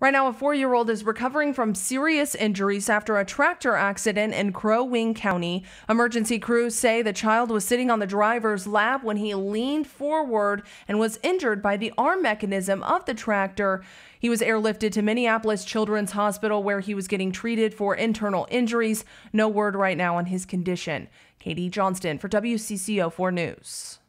Right now, a four year old is recovering from serious injuries after a tractor accident in Crow Wing County. Emergency crews say the child was sitting on the driver's lap when he leaned forward and was injured by the arm mechanism of the tractor. He was airlifted to Minneapolis Children's Hospital where he was getting treated for internal injuries. No word right now on his condition. Katie Johnston for WCCO 4 News.